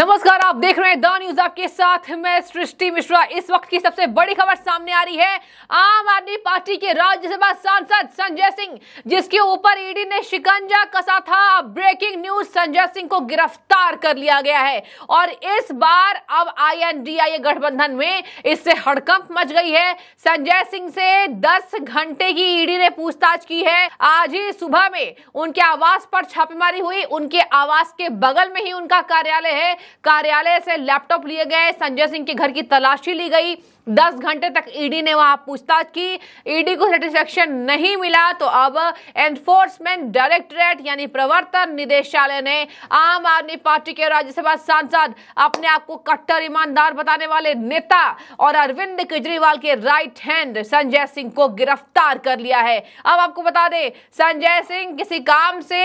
नमस्कार आप देख रहे हैं द न्यूज आपके साथ मैं सृष्टि मिश्रा इस वक्त की सबसे बड़ी खबर सामने आ रही है आम आदमी पार्टी के राज्यसभा सांसद संजय सिंह जिसके ऊपर ईडी e ने शिकंजा कसा था ब्रेकिंग न्यूज संजय सिंह को गिरफ्तार कर लिया गया है और इस बार अब आईएनडीआईए गठबंधन में इससे हड़कंप मच गई है संजय सिंह से दस घंटे की ईडी e ने पूछताछ की है आज ही सुबह में उनके आवास पर छापेमारी हुई उनके आवास के बगल में ही उनका कार्यालय है कार्यालय से लैपटॉप लिए गए संजय सिंह के घर की तलाशी ली गई दस घंटे तक ईडी e ने वहां पूछताछ की ईडी e को सेटिस्फेक्शन नहीं मिला तो अब एनफोर्समेंट डायरेक्टरेट यानी प्रवर्तन निदेशालय ने आम आदमी पार्टी के राज्यसभा सांसद अपने आप को कट्टर ईमानदार बताने वाले नेता और अरविंद केजरीवाल के राइट हैंड संजय सिंह को गिरफ्तार कर लिया है अब आपको बता दें संजय सिंह किसी काम से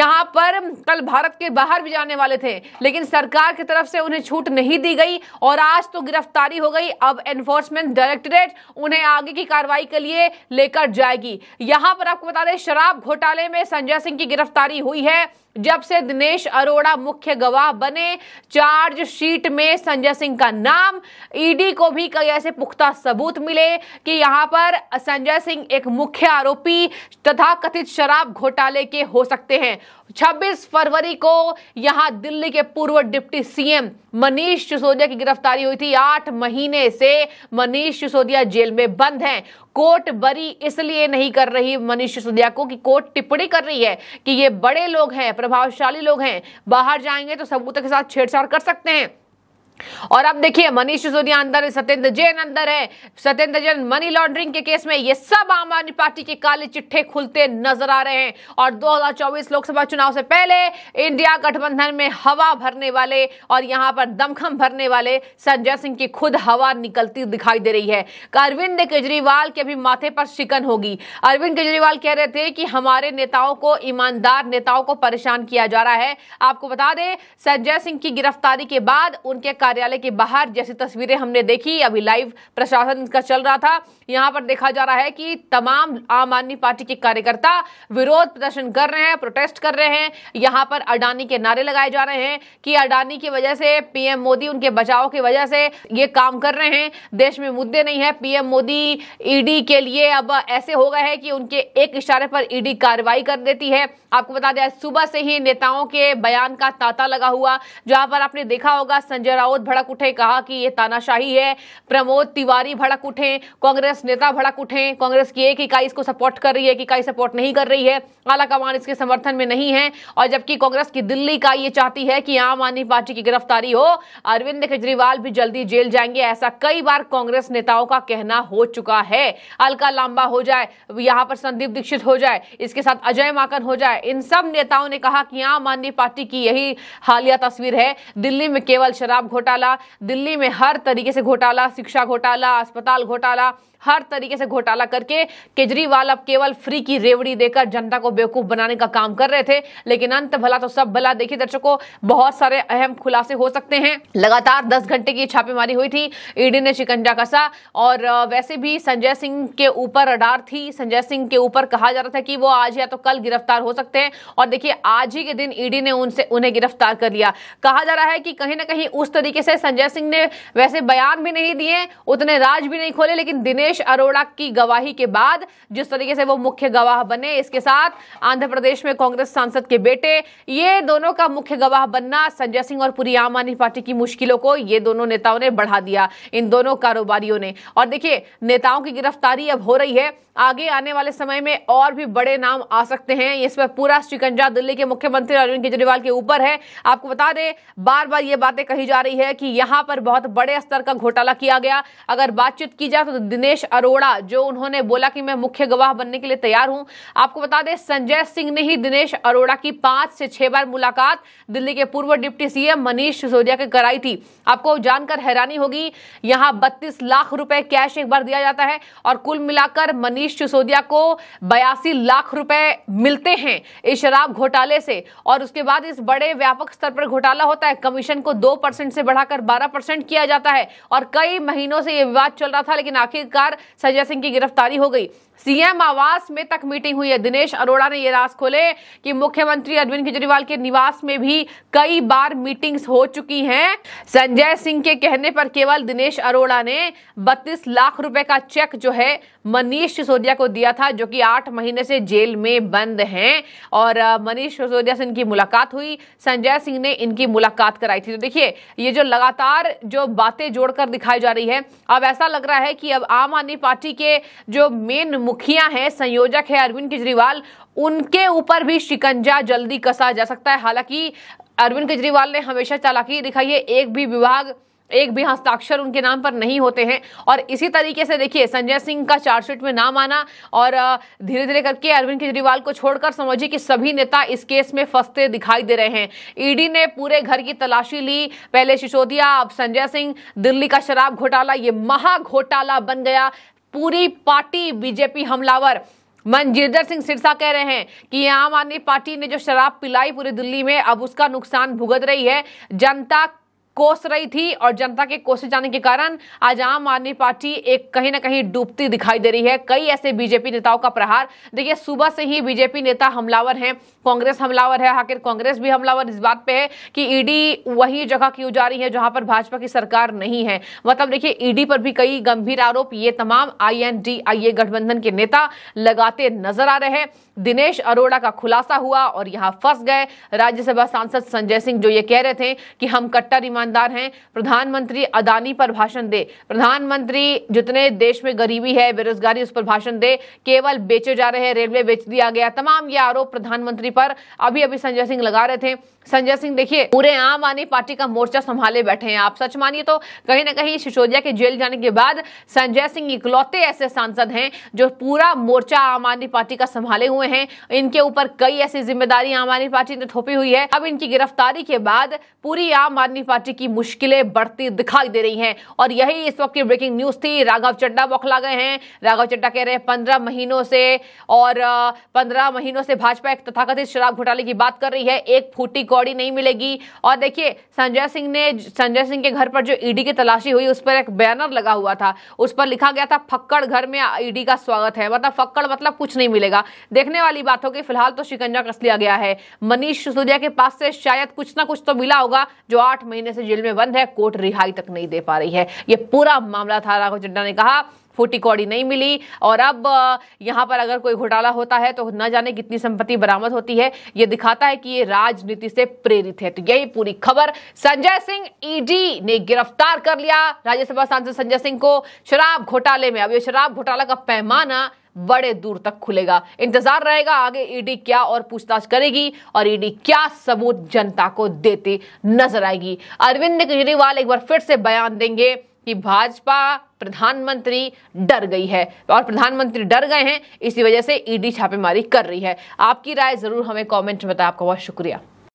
यहां पर कल भारत के बाहर भी जाने वाले थे लेकिन सरकार की तरफ से उन्हें छूट नहीं दी गई और आज तो गिरफ्तारी हो गई अब एन एनफोर्समेंट डायरेक्टरेट उन्हें आगे की कार्रवाई के लिए लेकर जाएगी यहां पर आपको बता दें शराब घोटाले में संजय सिंह की गिरफ्तारी हुई है जब से दिनेश अरोड़ा मुख्य गवाह बने चार्जशीट में संजय सिंह का नाम ईडी को भी कई ऐसे पुख्ता सबूत मिले कि यहां पर संजय सिंह एक मुख्य आरोपी तथा कथित शराब घोटाले के हो सकते हैं 26 फरवरी को यहां दिल्ली के पूर्व डिप्टी सीएम मनीष सिसोदिया की गिरफ्तारी हुई थी आठ महीने से मनीष सिसोदिया जेल में बंद हैं कोर्ट बरी इसलिए नहीं कर रही मनीष सिसोदिया को कि कोर्ट टिप्पणी कर रही है कि ये बड़े लोग हैं प्रभावशाली लोग हैं बाहर जाएंगे तो सबूतों के साथ छेड़छाड़ कर सकते हैं और अब देखिए मनीष सिसोदिया अंदर है सत्येंद्र जैन अंदर है सत्येंद्र जैन मनी लॉन्ड्रिंग के केस में ये सब आम आदमी पार्टी के काले चिट्ठे खुलते नजर आ रहे हैं और 2024 लोकसभा चुनाव से पहले इंडिया गठबंधन में हवा भरने वाले और यहां पर दमखम भरने वाले संजय सिंह की खुद हवा निकलती दिखाई दे रही है अरविंद केजरीवाल के भी माथे पर शिकन होगी अरविंद केजरीवाल कह रहे थे कि हमारे नेताओं को ईमानदार नेताओं को परेशान किया जा रहा है आपको बता दें संजय सिंह की गिरफ्तारी के बाद उनके कार्यालय के बाहर जैसी तस्वीरें हमने देखी अभी लाइव प्रशासन का चल रहा था यहाँ पर देखा जा रहा है कि तमाम आम आदमी पार्टी के कार्यकर्ता विरोध प्रदर्शन कर रहे हैं प्रोटेस्ट कर रहे हैं यहाँ पर अडानी के नारे लगाए जा रहे हैं कि अडानी की वजह से पीएम मोदी उनके बचाव की वजह से ये काम कर रहे हैं देश में मुद्दे नहीं है पीएम मोदी ईडी के लिए अब ऐसे हो गए हैं कि उनके एक इशारे पर ईडी कार्रवाई कर देती है आपको बता दें सुबह से ही नेताओं के बयान का तांता लगा हुआ जहां पर आपने देखा होगा संजय राउत रावत भड़क उठे कहा कि ये तानाशाही है प्रमोद तिवारी भड़क उठे कांग्रेस नेता भड़क उठे कांग्रेस की एक इकाई इसको सपोर्ट कर रही है कि इकाई सपोर्ट नहीं कर रही है आला कमान इसके समर्थन में नहीं है और जबकि कांग्रेस की दिल्ली का ये चाहती है कि आम आदमी पार्टी की गिरफ्तारी हो अरविंद केजरीवाल भी जल्दी जेल जाएंगे ऐसा कई बार कांग्रेस नेताओं का कहना हो चुका है अलका लांबा हो जाए यहाँ पर संदीप दीक्षित हो जाए इसके साथ अजय माकन हो जाए इन सब नेताओं ने कहा कि आम आदमी पार्टी की यही हालिया तस्वीर है दिल्ली में केवल शराब घोटा घोटाला दिल्ली में हर तरीके से घोटाला शिक्षा घोटाला अस्पताल घोटाला हर तरीके से घोटाला करके केजरीवाल अब केवल फ्री की रेवड़ी देकर जनता को बेवकूफ बनाने का काम कर रहे थे लेकिन अंत भला तो सब भला देखिए दर्शकों बहुत सारे अहम खुलासे हो सकते हैं लगातार दस घंटे की छापेमारी हुई थी ईडी ने शिकंजा कसा और वैसे भी संजय सिंह के ऊपर अडार थी संजय सिंह के ऊपर कहा जा रहा था कि वो आज या तो कल गिरफ्तार हो सकते हैं और देखिए आज ही के दिन ईडी ने उनसे उन्हें गिरफ्तार कर लिया कहा जा रहा है कि कहीं ना कहीं उस तरीके तरीके से संजय सिंह ने वैसे बयान भी नहीं दिए उतने राज भी नहीं खोले लेकिन दिनेश अरोड़ा की गवाही के बाद जिस तरीके से वो मुख्य गवाह बने इसके साथ आंध्र प्रदेश में कांग्रेस सांसद के बेटे ये दोनों का मुख्य गवाह बनना संजय सिंह और पूरी आम आदमी पार्टी की मुश्किलों को ये दोनों नेताओं ने बढ़ा दिया इन दोनों कारोबारियों ने और देखिए नेताओं की गिरफ्तारी अब हो रही है आगे आने वाले समय में और भी बड़े नाम आ सकते हैं इस पर पूरा शिकंजा दिल्ली के मुख्यमंत्री अरविंद केजरीवाल के ऊपर है आपको बता दें बार बार ये बातें कही जा रही है है कि यहां पर बहुत बड़े स्तर का घोटाला किया गया अगर बातचीत की जाए तो दिनेश अरोड़ा जो उन्होंने बोला कि मैं मुख्य गवाह बनने के लिए तैयार हूं आपको बता दें संजय सिंह ने ही दिनेश अरोड़ा की पांच से छह बार मुलाकात दिल्ली के पूर्व डिप्टी सीएम मनीष सिसोदिया के कराई थी आपको जानकर हैरानी होगी यहां बत्तीस लाख रुपए कैश एक बार दिया जाता है और कुल मिलाकर मनीष सिसोदिया को बयासी लाख रुपए मिलते हैं इस शराब घोटाले से और उसके बाद इस बड़े व्यापक स्तर पर घोटाला होता है कमीशन को दो परसेंट से बढ़ा बढ़ाकर 12 परसेंट किया जाता है और कई महीनों से यह विवाद चल रहा था लेकिन आखिरकार संजय सिंह की गिरफ्तारी हो गई सीएम आवास में तक मीटिंग हुई है दिनेश अरोड़ा ने ये राज खोले कि मुख्यमंत्री अरविंद केजरीवाल के निवास में भी कई बार मीटिंग्स हो चुकी हैं संजय सिंह के कहने पर केवल दिनेश अरोड़ा ने 32 लाख रुपए का चेक जो है मनीष सिसोदिया को दिया था जो कि आठ महीने से जेल में बंद हैं और मनीष सिसोदिया से इनकी मुलाकात हुई संजय सिंह ने इनकी मुलाकात कराई थी तो देखिए ये जो लगातार जो बातें जोड़कर दिखाई जा रही है अब ऐसा लग रहा है कि अब आम आदमी पार्टी के जो मेन मुखिया हैं संयोजक है अरविंद केजरीवाल उनके ऊपर भी शिकंजा जल्दी कसा जा सकता है हालांकि अरविंद केजरीवाल ने हमेशा चालाकी दिखाई है एक भी विभाग एक भी हस्ताक्षर उनके नाम पर नहीं होते हैं और इसी तरीके से देखिए संजय सिंह का चार्जशीट में नाम आना और धीरे धीरे करके अरविंद केजरीवाल को छोड़कर समझिए कि सभी नेता इस केस में फंसते दिखाई दे रहे हैं ईडी ने पूरे घर की तलाशी ली पहले सिसोदिया अब संजय सिंह दिल्ली का शराब घोटाला ये महा घोटाला बन गया पूरी पार्टी बीजेपी हमलावर मनजिंदर सिंह सिरसा कह रहे हैं कि आम आदमी पार्टी ने जो शराब पिलाई पूरी दिल्ली में अब उसका नुकसान भुगत रही है जनता कोस रही थी और जनता के कोसे जाने के कारण आज आम आदमी पार्टी एक कहीं ना कहीं डूबती दिखाई दे रही है कई ऐसे बीजेपी नेताओं का प्रहार देखिए सुबह से ही बीजेपी नेता हमलावर हैं कांग्रेस हमलावर है आखिर कांग्रेस भी हमलावर इस बात पे है कि ईडी वही जगह क्यों जा रही है जहां पर भाजपा की सरकार नहीं है मतलब देखिए ईडी पर भी कई गंभीर आरोप ये तमाम आई एन डी आई ए गठबंधन के नेता लगाते नजर आ रहे हैं दिनेश अरोड़ा का खुलासा हुआ और यहां फंस गए राज्यसभा सांसद संजय सिंह जो ये कह रहे थे कि हम कट्टर ईमानदार हैं प्रधानमंत्री अदानी पर भाषण दे प्रधानमंत्री जितने देश में गरीबी है बेरोजगारी उस पर भाषण दे केवल बेचे जा रहे हैं रेलवे बेच दिया गया तमाम ये आरोप प्रधानमंत्री पर अभी अभी संजय सिंह लगा रहे थे संजय सिंह देखिए पूरे आम आदमी पार्टी का मोर्चा संभाले बैठे हैं आप सच मानिए तो कहीं ना कहीं सिसोदिया के जेल जाने के बाद संजय सिंह इकलौते ऐसे सांसद हैं जो पूरा मोर्चा आम आदमी पार्टी का संभाले हुए हैं इनके ऊपर कई ऐसी जिम्मेदारी आम आदमी पार्टी ने थोपी हुई है अब इनकी गिरफ्तारी के बाद पूरी आम आदमी पार्टी की मुश्किलें बढ़ती दिखाई दे रही हैं और यही इस वक्त की ब्रेकिंग न्यूज थी राघव चड्डा बौखला गए हैं राघव चड्डा कह रहे हैं पंद्रह महीनों से और पंद्रह महीनों से भाजपा एक तथाकथित शराब घोटाले की बात कर रही है एक फूटी कौड़ी नहीं मिलेगी और देखिए संजय सिंह ने संजय सिंह के घर पर जो ईडी e की तलाशी हुई उस पर एक बैनर लगा हुआ था उस पर लिखा गया था फक्कड़ घर में ईडी e का स्वागत है मतलब फक्कड़ मतलब कुछ नहीं मिलेगा देखने वाली बात होगी फिलहाल तो शिकंजा कस लिया गया है मनीष सिसोदिया के पास से शायद कुछ ना कुछ तो मिला होगा जो आठ महीने से जेल में बंद है कोर्ट रिहाई तक नहीं दे पा रही है ये पूरा मामला था राघव चड्डा ने कहा फोटी कौड़ी नहीं मिली और अब यहाँ पर अगर कोई घोटाला होता है तो न जाने कितनी संपत्ति बरामद होती है ये दिखाता है कि ये राजनीति से प्रेरित है तो यही पूरी खबर संजय सिंह ईडी ने गिरफ्तार कर लिया राज्यसभा सांसद संजय सिंह को शराब घोटाले में अब ये शराब घोटाला का पैमाना बड़े दूर तक खुलेगा इंतजार रहेगा आगे ईडी e क्या और पूछताछ करेगी और ईडी e क्या सबूत जनता को देती नजर आएगी अरविंद केजरीवाल एक बार फिर से बयान देंगे कि भाजपा प्रधानमंत्री डर गई है और प्रधानमंत्री डर गए हैं इसी वजह से ईडी e छापेमारी कर रही है आपकी राय जरूर हमें कमेंट में बताए आपका बहुत शुक्रिया